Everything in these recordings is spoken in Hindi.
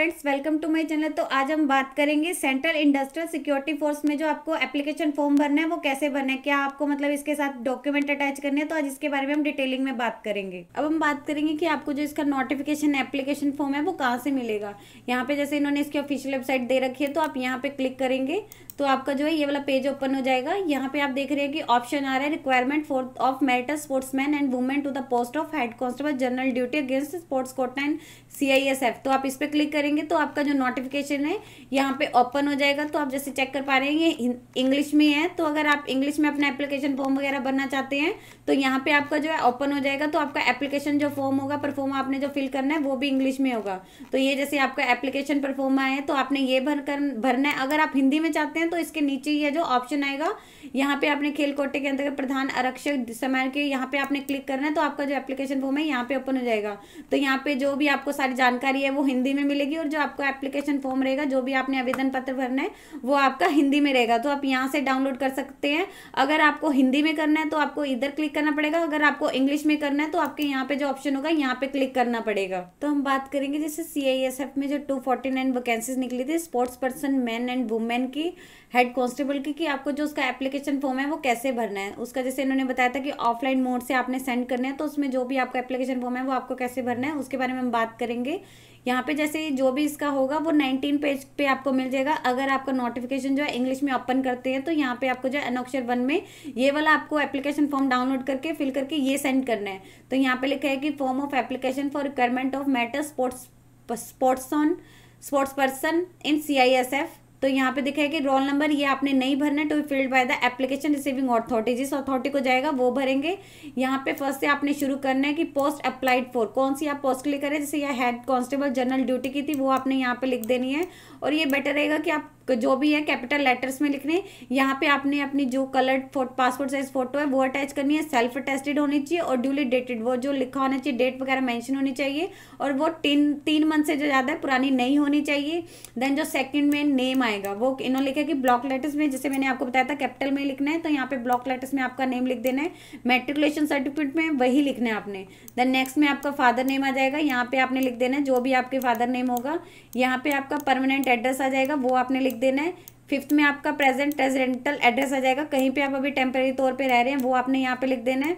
friends welcome to my channel तो आज हम बात करेंगे सेंट्रल इंडस्ट्रियल सिक्योरिटी फोर्स में जो आपको एप्लीकेशन फॉर्म भरना है वो कैसे भरना है क्या आपको मतलब इसके साथ डॉक्यूमेंट अटैच करने हैं तो आज इसके बारे में हम डिटेलिंग में बात करेंगे अब हम बात करेंगे कि आपको जो इसका नोटिफिकेशन एप्लीकेशन फॉर्म है वो कहाँ से मिलेगा यहाँ पे जैसे इन्होंने इसकी ऑफिशियल वेबसाइट दे रखी है तो आप यहाँ पे क्लिक करेंगे तो आपका जो है ये वाला पेज ओपन हो जाएगा यहाँ पे आप देख रहे हैं कि ऑप्शन आ रहा है requirement for of marital sportsman and women to the post of head constable general duty against sports quota and see तो आप इस पर क्लिक करेंगे करेंगे तो आपका जो नोटिफिकेशन है यहाँ पे ओपन हो जाएगा तो आप जैसे चेक कर पा रहे हैं ये इंग्लिश में है तो अगर आप इंग्लिश में अपना एप्लीकेशन फॉर्म वगैरह भरना चाहते हैं तो यहाँ पे आपका जो है ओपन हो जाएगा तो आपका एप्लीकेशन जो फॉर्म होगा पर फॉर्म आपने जो फिल करना है वो भी इंग्लिश में होगा तो ये जैसे आपका एप्लीकेशन परफॉर्म आया है तो आपने ये भर कर भरना है अगर आप हिंदी में चाहते हैं तो इसके नीचे ये जो ऑप्शन आएगा यहाँ पे आपने खेल कोटे के अंतर्गत प्रधान आरक्षक समय के यहाँ पे आपने क्लिक करना है तो आपका जो एप्लीकेशन फॉर्म है यहाँ पे ओपन हो जाएगा तो यहाँ पे जो भी आपको सारी जानकारी है वो हिंदी में मिलेगी और जो आपका एप्लीकेशन फॉर्म रहेगा जो भी आपने आवेदन पत्र भरना है वो आपका हिंदी में रहेगा तो आप यहाँ से डाउनलोड कर सकते हैं अगर आपको हिंदी में करना है तो आपको इधर क्लिक करना पड़ेगा अगर आपको इंग्लिश में करना है तो आपके यहाँ पे जो ऑप्शन होगा यहाँ पे क्लिक करना पड़ेगा तो हम बात करेंगे जैसे सी में जो टू वैकेंसीज निकली थी sports person man and women की हेड कॉन्स्टेबल की कि आपको जो उसका एप्लीकेशन फॉर्म है वो कैसे भरना है उसका जैसे इन्होंने बताया था कि ऑफलाइन मोड से आपने सेंड करना है तो उसमें जो भी आपका एप्लीकेशन फॉर्म है वो आपको कैसे भरना है उसके बारे में हम बात करेंगे यहाँ पे जैसे जो भी इसका होगा वो नाइनटीन पेज पे आपको मिल जाएगा अगर आपका नोटिफिकेशन जो है इंग्लिश में ओपन करते हैं तो यहाँ पे आपको जो है अनोक्षर वन में ये वाला आपको एप्लीकेशन फॉर्म डाउनलोड करके फिल करके ये सेंड करना है तो यहाँ पे लिखा है कि form of application for requirement of matter sports sports on sports person in C I S F तो यहाँ पे दिखा है कि रोल नंबर ये आपने नहीं भरना to filled by the application receiving authority जिस अथॉरिटी को जाएगा वो भरेंगे यहाँ पे फर्स्ट से आपने शुरू करना है कि पोस्ट अप्लाइड फॉर कौन सी आप पोस्ट क्लिक करें जैसे यह हेड कांस्टेबल जनरल ड्यूटी की थी वो आपने यहाँ पे लिख देनी है और ये बेटर रहेगा कि आप जो भी है कैपिटल लेटर्स में लिखने यहाँ पे आपने अपनी जो कलर्ड पासपोर्ट साइज फोटो है वो अटैच करनी है सेल्फ अटेस्टेड होनी चाहिए और ड्यूली डेटेड वो जो लिखा होना चाहिए डेट वगैरह मेंशन होनी चाहिए और वो तीन तीन मंथ से जो ज़्यादा पुरानी नहीं होनी चाहिए देन जो सेकंड में नेम आएगा वो इन्होंने लिखा कि ब्लॉक लेटर्स में जैसे मैंने आपको बताया था कैपिटल में लिखना है तो यहाँ पे ब्लॉक लेटर्स में आपका नेम लिख देना है मेट्रिकुलेशन सर्टिफिकेट में वही लिखना है आपने देन नेक्स्ट में आपका फादर नेम आ जाएगा यहाँ पे आपने लिख देना है जो भी आपके फादर नेम होगा यहाँ पे आपका परमानेंट एड्रेस आ जाएगा वो आपने लिख देना है फिफ्थ में आपका प्रेजेंट रेजिडेंटल एड्रेस आ जाएगा कहीं पे आप अभी टेम्प्रेरी तौर पे रह रहे हैं वो आपने यहाँ पे लिख देना है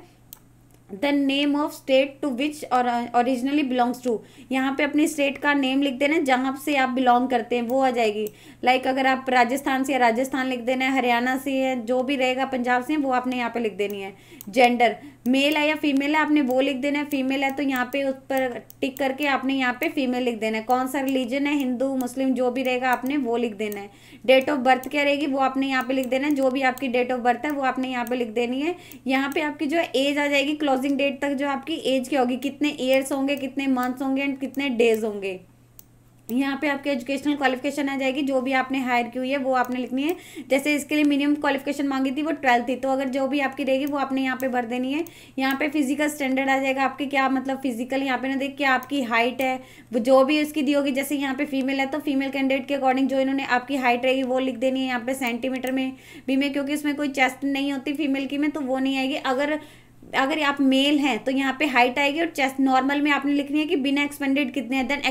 the name of state to which और ओरिजिनली बिलोंग्स टू यहाँ पे अपनी स्टेट का नेम लिख देना जहाँ से आप बिलोंग करते हैं वो आ जाएगी लाइक like अगर आप राजस्थान से या राजस्थान लिख देना है हरियाणा से है जो भी रहेगा पंजाब से वो आपने यहाँ पे लिख देनी है जेंडर मेल है या फीमेल है आपने वो लिख देना है फीमेल है तो यहाँ पे उस पर टिक करके आपने यहाँ पे फीमेल लिख देना है कौन सा रिलीजन है हिंदू मुस्लिम जो भी रहेगा आपने वो लिख देना है डेट ऑफ बर्थ क्या रहेगी वो आपने यहाँ पे लिख देना है जो भी आपकी डेट ऑफ बर्थ है वो आपने यहाँ पे लिख देनी है यहाँ पे आपकी जो एज आ जाएगी क्लोज क्लोजिंग डेट तक जो आपकी एज क्या होगी कितने ईयर्स होंगे कितने मंथ्स होंगे एंड कितने डेज होंगे यहाँ पे आपके एजुकेशनल क्वालिफिकेशन आ जाएगी जो भी आपने हायर की हुई है वो आपने लिखनी है जैसे इसके लिए मिनिमम क्वालिफिकेशन मांगी थी वो ट्वेल्थ थी तो अगर जो भी आपकी रहेगी वो आपने यहाँ पे भर देनी है यहाँ पे फिजिकल स्टैंडर्ड आ जाएगा आपके क्या मतलब फिजिकल यहाँ पे ना देख क्या आपकी हाइट है जो भी उसकी दी होगी जैसे यहाँ पे फीमेल है तो फीमेल कैंडिडेट के अकॉर्डिंग जो इन्होंने आपकी हाइट रहेगी वो लिख देनी है यहाँ पे सेंटीमीटर में भी में क्योंकि इसमें कोई चेस्ट नहीं होती फीमेल की में तो वो नहीं आएगी अगर अगर आप मेल हैं तो यहाँ पे हाइट आएगी और चेस्ट नॉर्मल में आपने लिखनी है कि बिना एक्सपेंडेड कितने हैं देन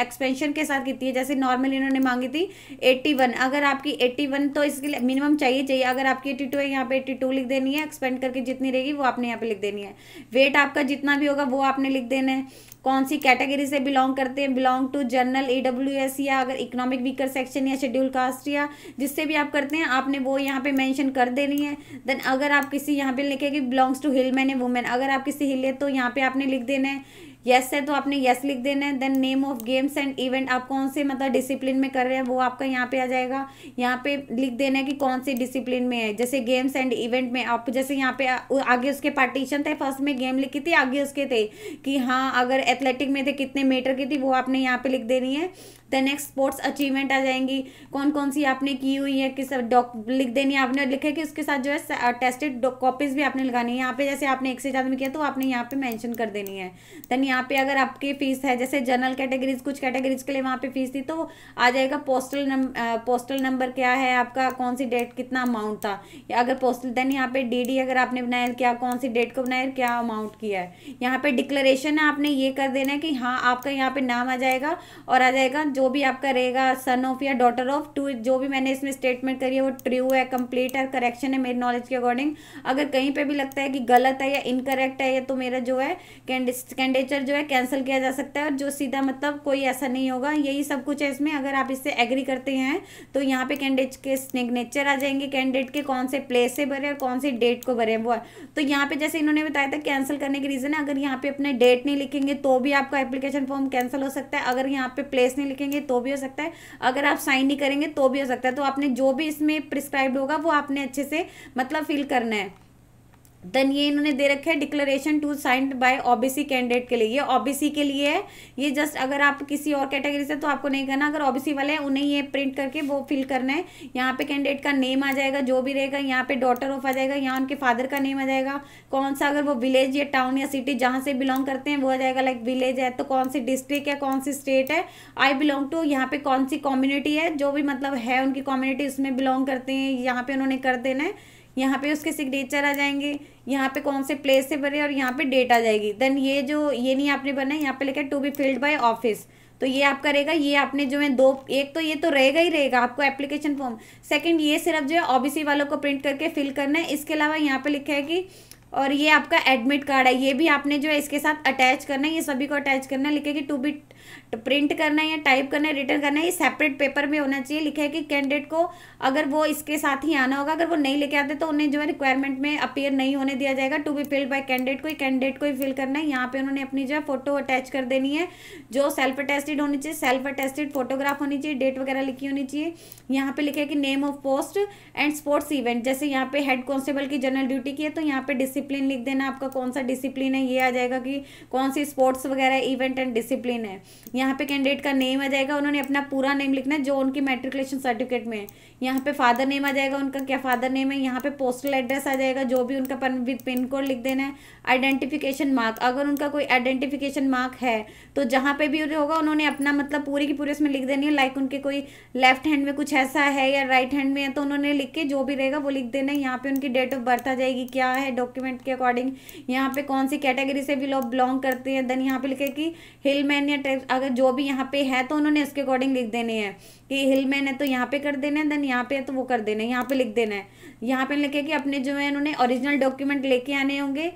एक्सपेंशन के साथ कितनी है जैसे नॉर्मल इन्होंने मांगी थी एट्टी वन अगर आपकी एट्टी वन तो इसके लिए मिनिमम चाहिए चाहिए अगर आपकी एट्टी टू है यहाँ पे एट्टी टू लिख देनी है एक्सपेंड करके जितनी रहेगी वो आपने यहाँ पे लिख देनी है वेट आपका जितना भी होगा वो आपने लिख देना है कौन सी कैटेगरी से बिलोंग करते हैं बिलोंग टू जनरल ईडब्ल्यूएस या अगर इकोनॉमिक वीकर सेक्शन या शेड्यूल कास्ट या जिससे भी आप करते हैं आपने वो यहाँ पे मेंशन कर देनी है देन अगर आप किसी यहाँ पे लिखेगी belongs to hill man women अगर आप किसी हिल है तो यहाँ पे आपने लिख देना है यस है तो आपने यस लिख देना है then name of games and event आप कौन से मतलब डिसिप्लिन में कर रहे हैं वो आपका यहाँ पे आ जाएगा यहाँ पे लिख देना है कि कौन से डिसिप्लिन में है जैसे गेम्स एंड इवेंट में आप जैसे यहाँ पे आगे उसके पार्टीशन थे फर्स्ट में गेम लिखी थी आगे उसके थे कि हाँ अगर एथलेटिक में थे कितने मीटर की थी वो आपने यहाँ पे लिख देनी है देन नेक्स्ट स्पोर्ट्स अचीवमेंट आ जाएंगी कौन कौन सी आपने की हुई है किस डॉक लिख देनी है आपने लिखा कि उसके साथ जो है टेस्टेड कॉपीज भी आपने लगानी है यहाँ पे जैसे आपने एक से ज़्यादा में किया तो आपने यहाँ पे मेंशन कर देनी है देन यहाँ पे अगर आपकी फ़ीस है जैसे जनरल कैटेगरीज कुछ कैटेगरीज के लिए वहाँ पे फ़ीस थी तो आ जाएगा पोस्टल नंबर पोस्टल नंबर क्या है आपका कौन सी डेट कितना अमाउंट था या अगर पोस्टल देन यहाँ पे डीडी अगर आपने बनाया क्या कौन सी डेट को बनाया क्या अमाउंट किया है यहाँ पे डिक्लेरेशन है आपने ये कर देना है कि हाँ आपका यहाँ पे नाम आ जाएगा और आ जाएगा जो भी आपका रहेगा सन ऑफ या डॉटर ऑफ टू जो भी मैंने इसमें स्टेटमेंट करी है वो ट्रू है कम्प्लीट है करेक्शन है मेरी नॉलेज के अकॉर्डिंग अगर कहीं पर भी लगता है कि गलत है या इनकरेक्ट है या तो मेरा जो है कैंडिडेचर लेक्चर जो है कैंसिल किया जा सकता है और जो सीधा मतलब कोई ऐसा नहीं होगा यही सब कुछ है इसमें अगर आप इससे एग्री करते हैं तो यहाँ पे कैंडिडेट के सिग्नेचर आ जाएंगे कैंडिडेट के कौन से प्लेस से भरे और कौन से डेट को भरे वो तो यहाँ पे जैसे इन्होंने बताया था कैंसिल करने की रीज़न है अगर यहाँ पे अपने डेट नहीं लिखेंगे तो भी आपका एप्लीकेशन फॉर्म कैंसिल हो सकता है अगर यहाँ पे प्लेस नहीं लिखेंगे तो भी हो सकता है अगर आप साइन नहीं करेंगे तो भी हो सकता है तो आपने जो भी इसमें प्रिस्क्राइब होगा वो आपने अच्छे से मतलब फिल करना है देन ये इन्होंने दे रखे है declaration to signed by OBC candidate के लिए ये ओबीसी के लिए है ये जस्ट अगर आप किसी और कैटेगरी से तो आपको नहीं करना अगर ओबीसी वाले हैं उन्हें ये प्रिंट करके वो फिल करना है यहाँ पे कैंडिडेट का नेम आ जाएगा जो भी रहेगा यहाँ पे डॉटर ऑफ आ जाएगा यहाँ उनके फादर का नेम आ जाएगा कौन सा अगर वो विलेज या टाउन या सिटी जहाँ से बिलोंग करते हैं वो आ जाएगा लाइक विलेज है तो कौन सी डिस्ट्रिक्ट है कौन सी स्टेट है आई बिलोंग टू यहाँ पे कौन सी कम्युनिटी है जो भी मतलब है उनकी कम्युनिटी उसमें बिलोंग करते हैं यहाँ पे उन्होंने कर देना है यहाँ पे उसके सिग्नेचर आ जाएंगे यहाँ पे कौन से प्लेस से भरे और यहाँ पे डेट आ जाएगी देन ये जो ये नहीं आपने बना यहाँ पे लिखा है to be filled by office तो ये आप करेगा ये आपने जो है दो एक तो ये तो रहेगा ही रहेगा आपको एप्लीकेशन फॉर्म सेकंड ये सिर्फ जो है ओबीसी वालों को प्रिंट करके फिल करना है इसके अलावा यहाँ पे लिखा है कि और ये आपका एडमिट कार्ड है ये भी आपने जो है इसके साथ अटैच करना है ये सभी को अटैच करना है लिखे कि टू बी प्रिंट करना है या टाइप करना है रिटर्न करना है ये सेपरेट पेपर में होना चाहिए लिखा है कि कैंडिडेट को अगर वो इसके साथ ही आना होगा अगर वो नहीं लेके आते तो उन्हें जो है रिक्वायरमेंट में अपीयर नहीं होने दिया जाएगा to be filled by candidate को कैंडिडेट को ही फिल करना है यहाँ पे उन्होंने अपनी जो है फोटो अटैच कर देनी है जो सेल्फ अटेस्टेड होनी चाहिए सेल्फ अटेस्टेड फोटोग्राफ होनी चाहिए डेट वगैरह लिखी होनी चाहिए यहाँ पे लिखा है कि name of post and sports event जैसे यहाँ पे हेड कॉन्स्टेबल की जनरल ड्यूटी की है तो यहाँ पे डिस डिसिप्लिन लिख देना आपका कौन सा डिसिप्लिन है ये आ जाएगा कि कौन सी स्पोर्ट्स वगैरह इवेंट एंड डिसिप्लिन है यहाँ पे कैंडिडेट का नेम आ जाएगा उन्होंने अपना पूरा नेम लिखना है जो उनकी मेट्रिकुलेशन सर्टिफिकेट में है यहाँ पे फादर नेम आ जाएगा उनका क्या फादर नेम है यहाँ पे पोस्टल एड्रेस आ जाएगा जो भी उनका पिन कोड लिख देना है आइडेंटिफिकेशन मार्क अगर उनका कोई आइडेंटिफिकेशन मार्क है तो जहाँ पे भी होगा उन्होंने अपना मतलब पूरी की पूरी उसमें लिख देनी है लाइक उनके कोई लेफ्ट हैंड में कुछ ऐसा है या राइट हैंड में है तो उन्होंने लिख के जो भी रहेगा वो लिख देना है यहाँ पे उनकी डेट ऑफ बर्थ आ जाएगी क्या है डॉक्यूमेंट डॉक्यूमेंट के अकॉर्डिंग यहाँ पे कौन सी कैटेगरी से भी लोग बिलोंग करते हैं देन यहाँ पे लिखे कि हिल मैन या ट्रेप अगर जो भी यहाँ पे है तो उन्होंने उसके अकॉर्डिंग लिख देने हैं कि हिल मैन है तो यहाँ पे कर देना है देन यहाँ पे है तो वो कर देना है यहाँ पे लिख देना है यहाँ पे लिखे कि अपने जो है उन्होंने ओरिजिनल डॉक्यूमेंट लेके आने होंगे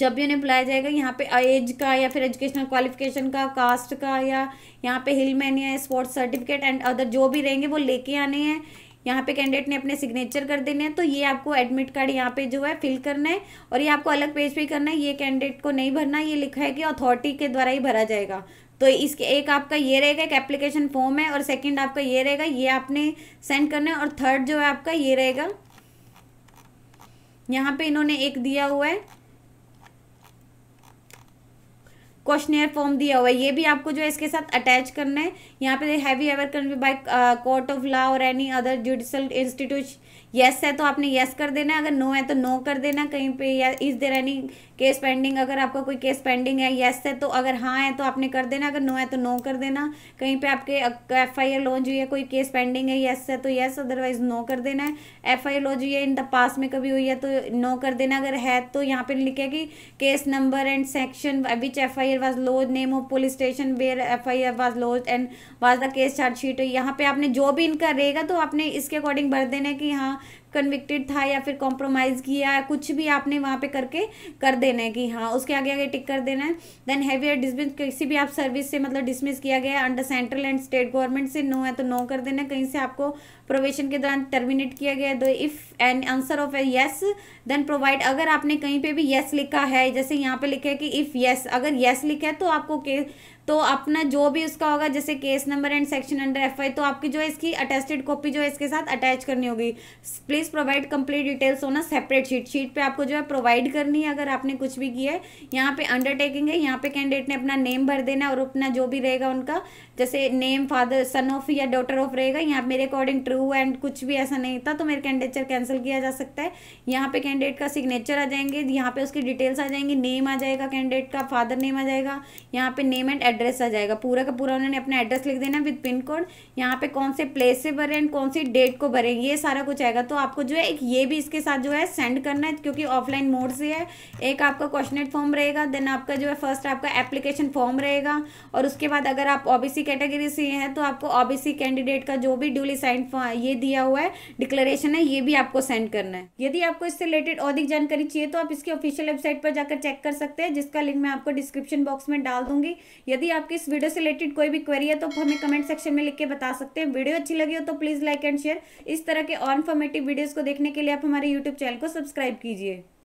जब भी उन्हें बुलाया जाएगा यहाँ पे एज का या फिर एजुकेशनल क्वालिफिकेशन का कास्ट का या यहाँ पे हिल मैन या स्पोर्ट्स सर्टिफिकेट एंड अदर जो भी रहेंगे वो लेके आने हैं यहाँ पे कैंडिडेट ने अपने सिग्नेचर कर देने हैं तो ये आपको एडमिट कार्ड यहाँ पे जो है फिल करना है और ये आपको अलग पेज पे करना है ये कैंडिडेट को नहीं भरना ये लिखा है कि अथॉरिटी के द्वारा ही भरा जाएगा तो इसके एक आपका ये रहेगा एक एप्लीकेशन फॉर्म है और सेकेंड आपका ये रहेगा ये आपने सेंड करना है और थर्ड जो है आपका ये रहेगा यहाँ पे इन्होंने एक दिया हुआ है क्वेश्चनर फॉर्म दिया हुआ है ये भी आपको जो है इसके साथ अटैच करना है यहाँ पे have you ever by court of law or any other judicial institute yes है तो आपने यस कर देना अगर नो है तो नो कर देना कहीं पे या इस देर एनी केस पेंडिंग अगर आपका कोई केस पेंडिंग है यस है तो अगर हाँ है तो आपने कर देना अगर नो है तो नो कर देना कहीं पे आपके एफ आई आर लॉन्च हुई है कोई केस पेंडिंग है यस है तो यस अदरवाइज नो कर देना है एफ आई आर लॉन्च हुई है इन द पास में कभी हुई है तो नो कर देना अगर है तो यहाँ पर लिखे कि case number and section which F I R was lodged name of police station where F I R was lodged and was the case chargesheet यहाँ पे आपने जो भी इनका रहेगा तो आपने इसके अकॉर्डिंग भर देना है कि हाँ कन्विक्टेड था या फिर कॉम्प्रोमाइज़ किया कुछ भी आपने वहाँ पे करके कर देना है कि हाँ उसके आगे आगे टिक कर देना है देन हैवियर डिसमिस किसी भी आप सर्विस से मतलब डिसमिस किया गया under central and state government से नो है तो नो कर देना कहीं से आपको प्रोवेशन के दौरान टर्मिनेट किया गया तो if an answer of a yes then provide अगर आपने कहीं पे भी येस yes लिखा है जैसे यहाँ पे लिखा है कि इफ़ येस yes, अगर येस yes लिखा है तो आपको के तो अपना जो भी उसका होगा जैसे case number and section under F तो आपकी जो है इसकी अटेस्टेड कॉपी जो है इसके साथ अटैच करनी होगी please provide complete details on a separate sheet sheet पे आपको जो है प्रोवाइड करनी है अगर आपने कुछ भी किया है यहाँ पे अंडरटेकिंग है यहाँ पे कैंडिडेट ने अपना नेम भर देना और अपना जो भी रहेगा उनका जैसे नेम फादर सन ऑफ या डॉटर ऑफ रहेगा यहाँ मेरे अकॉर्डिंग ट्रू एंड कुछ भी ऐसा नहीं था तो मेरे कैंडिडेचर कैंसिल किया जा सकता है यहाँ पे कैंडिडेट का सिग्नेचर आ जाएंगे यहाँ पे उसकी डिटेल्स आ जाएंगी नेम आ जाएगा कैंडिडेट का फादर नेम आ जाएगा यहाँ पे नेम एंड एड्रेस आ जाएगा पूरा का पूरा उन्होंने अपना एड्रेस लिख देना विद पिन कोड यहाँ पे कौन से प्लेस से भरे एंड कौन सी डेट को भरे ये सारा कुछ आएगा तो आपको जो है एक ये भी इसके साथ जो है सेंड करना है क्योंकि ऑफलाइन मोड से है एक आपका क्वेश्चनेट फॉर्म रहेगा देन आपका जो है फर्स्ट आपका एप्लीकेशन फॉर्म रहेगा और उसके बाद अगर आप ओ कैटेगरी से हैं तो आपको ओ कैंडिडेट का जो भी ड्यूली साइन ये दिया हुआ है डिक्लेरेशन है ये भी आपको सेंड करना है यदि आपको इससे रिलेटेड अधिक जानकारी चाहिए तो आप इसकी ऑफिशियल वेबसाइट पर जाकर चेक कर सकते हैं जिसका लिंक मैं आपको डिस्क्रिप्शन बॉक्स में डाल दूंगी यदि यदि आपके इस वीडियो से रिलेटेड कोई भी क्वेरी है तो हमें कमेंट सेक्शन में लिख के बता सकते हैं वीडियो अच्छी लगी हो तो प्लीज़ लाइक एंड शेयर इस तरह के और इन्फॉर्मेटिव वीडियोज़ को देखने के लिए आप हमारे यूट्यूब चैनल को सब्सक्राइब कीजिए